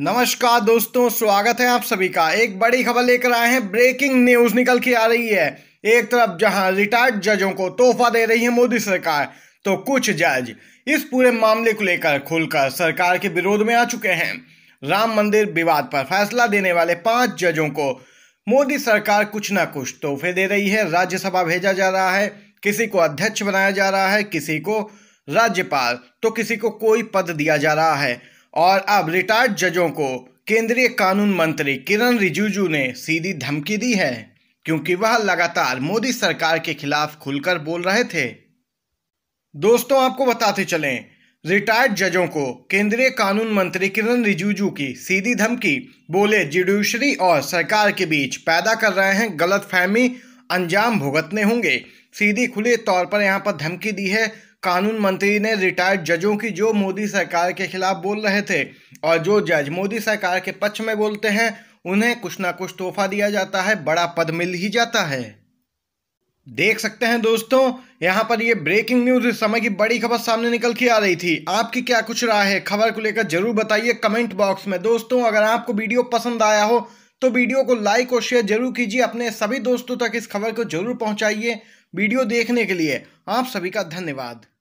नमस्कार दोस्तों स्वागत है आप सभी का एक बड़ी खबर लेकर आए हैं ब्रेकिंग न्यूज निकल के आ रही है एक तरफ जहां रिटायर्ड जजों को तोहफा दे रही है मोदी सरकार तो कुछ जज इस पूरे मामले को लेकर खुलकर सरकार के विरोध में आ चुके हैं राम मंदिर विवाद पर फैसला देने वाले पांच जजों को मोदी सरकार कुछ ना कुछ तोहफे दे रही है राज्यसभा भेजा जा रहा है किसी को अध्यक्ष बनाया जा रहा है किसी को राज्यपाल तो किसी को कोई पद दिया जा रहा है और अब रिटायर्ड जजों को केंद्रीय कानून मंत्री किरण रिजिजू ने सीधी धमकी दी है क्योंकि वह लगातार मोदी सरकार के खिलाफ खुलकर बोल रहे थे दोस्तों आपको बताते चलें रिटायर्ड जजों को केंद्रीय कानून मंत्री किरण रिजिजू की सीधी धमकी बोले जुडिशरी और सरकार के बीच पैदा कर रहे हैं गलतफहमी अंजाम भुगतने होंगे सीधी खुले तौर पर यहाँ पर धमकी दी है कानून मंत्री ने रिटायर्ड जजों की जो मोदी सरकार के खिलाफ बोल रहे थे और जो जज मोदी सरकार के पक्ष में बोलते हैं उन्हें कुछ ना कुछ तोहफा दिया जाता है बड़ा पद मिल ही जाता है देख सकते हैं दोस्तों यहाँ पर ये ब्रेकिंग न्यूज इस समय की बड़ी खबर सामने निकल के आ रही थी आपकी क्या कुछ राय है खबर को लेकर जरूर बताइए कमेंट बॉक्स में दोस्तों अगर आपको वीडियो पसंद आया हो तो वीडियो को लाइक और शेयर जरूर कीजिए अपने सभी दोस्तों तक इस खबर को जरूर पहुंचाइए वीडियो देखने के लिए आप सभी का धन्यवाद